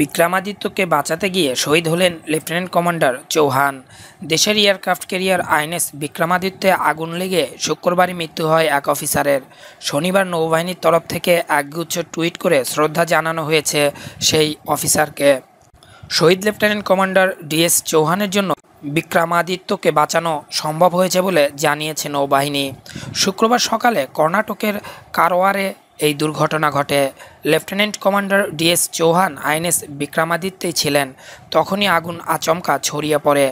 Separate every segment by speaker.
Speaker 1: বিক্রমাদিত্যকে বাঁচাতে গিয়ে শহীদ হলেন লেফটেন্যান্ট কমান্ডার চৌহান দেশের এয়ারক্রাফট ক্যারিয়ার আইএনএস বিক্রমাদিত্যে আগুন লেগে শুক্রবারই মৃত্যু হয় এক অফিসারের শনিবার নৌবাহিনীর তরফ থেকে একগুচ্ছ টুইট করে শ্রদ্ধা জানানো হয়েছে সেই অফিসারকে শহীদ লেফটেন্যান্ট কমান্ডার ডিএস চৌহানের জন্য বিক্রমাদিত্যকে বাঁচানো সম্ভব হয়েছে বলে জানিয়েছে নৌবাহিনী শুক্রবার সকালে কর্ণাটকের কারওয়ারে এই দুর্ঘটনা ঘটে lieutenant commander DS Chauhan INS বিক্রমাদিত্যই ছিলেন তখনই আগুন আচমকা ছড়িয়ে পড়ে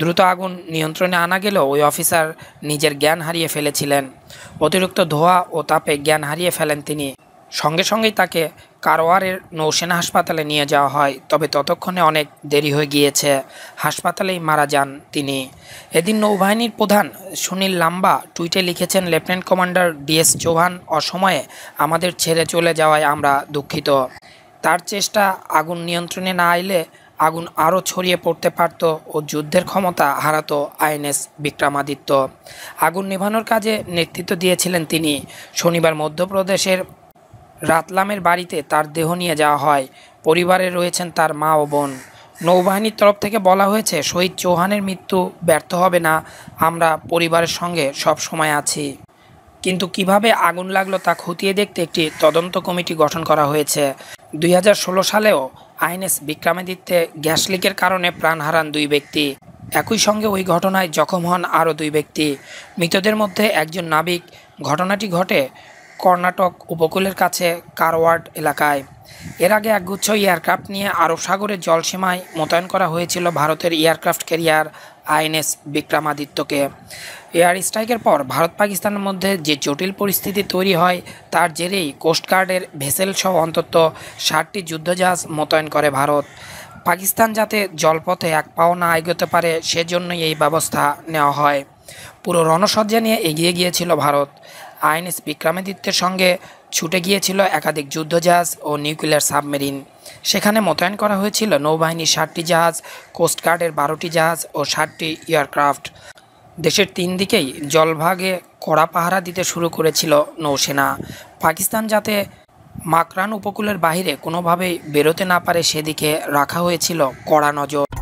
Speaker 1: দ্রুত আগুন নিয়ন্ত্রণে আনা গেলেও ওই অফিসার নিজের জ্ঞান হারিয়ে ফেলেছিলেন অতিরিক্ত ধোয়া ও তাপে জ্ঞান হারিয়ে ফেলেন তিনি সঙ্গে সঙ্গেই তাকে কারওয়ারের নৌসেনা হাসপাতালে নিয়ে যাওয়া হয় তবে ততক্ষণে অনেক দেরি হয়ে গিয়েছে হাসপাতালেই মারা যান তিনি এদিন নৌবাহিনীর প্রধান সুনীল লাম্বা টুইটে লিখেছেন লেফটেন্যান্ট কমান্ডার ডিএস চৌহান অসময়ে আমাদের ছেড়ে চলে যাওয়ায় আমরা দুঃখিত তার চেষ্টা আগুন নিয়ন্ত্রণে না আইলে আগুন আরও ছড়িয়ে পড়তে পারত ও যুদ্ধের ক্ষমতা হারাতো আইএনএস বিক্রমাদিত্য আগুন নিভানোর কাজে নেতৃত্ব দিয়েছিলেন তিনি শনিবার মধ্যপ্রদেশের রাতলামের বাড়িতে তার দেহ নিয়ে যাওয়া হয় পরিবারে রয়েছেন তার মা ও বোন নৌবাহিনীর তরফ থেকে বলা হয়েছে শহীদ চৌহানের মৃত্যু ব্যর্থ হবে না আমরা পরিবারের সঙ্গে সব সময় আছি কিন্তু কিভাবে আগুন লাগলো তা খতিয়ে দেখতে একটি তদন্ত কমিটি গঠন করা হয়েছে দুই সালেও আইএনএস বিক্রমাদিত্যে গ্যাস লিকের কারণে প্রাণ হারান দুই ব্যক্তি একই সঙ্গে ওই ঘটনায় জখম হন আরও দুই ব্যক্তি মৃতদের মধ্যে একজন নাবিক ঘটনাটি ঘটে কর্ণাটক উপকূলের কাছে কারওয়ার্ড এলাকায় এর আগে একগুচ্ছ এয়ারক্রাফট নিয়ে আরব সাগরের জলসীমায় মোতায়েন করা হয়েছিল ভারতের এয়ারক্রাফট ক্যারিয়ার আইএনএস বিক্রমাদিত্যকে এয়ার স্ট্রাইকের পর ভারত পাকিস্তানের মধ্যে যে জটিল পরিস্থিতি তৈরি হয় তার জেরেই কোস্টগার্ডের ভেসেলসহ অন্তত ষাটটি যুদ্ধজাহাজ মোতায়েন করে ভারত পাকিস্তান যাতে জলপথে এক পাও না এগোতে পারে সেজন্যই এই ব্যবস্থা নেওয়া হয় পুরো রণসজ্জা নিয়ে এগিয়ে গিয়েছিল ভারত আইএনএস বিক্রমাদিত্যের সঙ্গে ছুটে গিয়েছিল একাধিক যুদ্ধজাহাজ ও নিউক্লিয়ার সাবমেরিন সেখানে মোতায়েন করা হয়েছিল নৌবাহিনীর ষাটটি জাহাজ কোস্টগার্ডের বারোটি জাহাজ ও ষাটটি এয়ারক্রাফট দেশের তিন দিকেই জলভাগে কড়া পাহারা দিতে শুরু করেছিল নৌসেনা পাকিস্তান যাতে মাকরান উপকূলের বাহিরে কোনোভাবেই বেরোতে না পারে সেদিকে রাখা হয়েছিল কড়া নজর